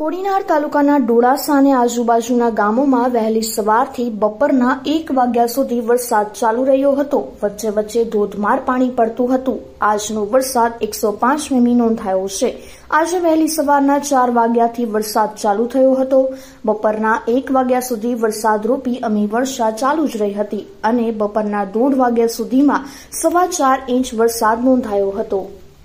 કોડીનાર તાલુકાના ડોળાસા અને આજુબાજુના ગામોમાં વહેલી સવારથી બપોરના એક વાગ્યા સુધી વરસાદ ચાલુ રહ્યો હતો વચ્ચે વચ્ચે ધોધમાર પાણી પડતું હતું આજનો વરસાદ એકસો પાંચ મીમી નોંધાયો છે આજે વહેલી સવારના ચાર વાગ્યાથી વરસાદ ચાલુ થયો હતો બપોરના એક વાગ્યા સુધી વરસાદ રૂપી અમી વર્ષા ચાલુ જ રહી હતી અને બપોરના દોઢ વાગ્યા સુધીમાં સવા ચાર ઇંચ વરસાદ નોંધાયો હતો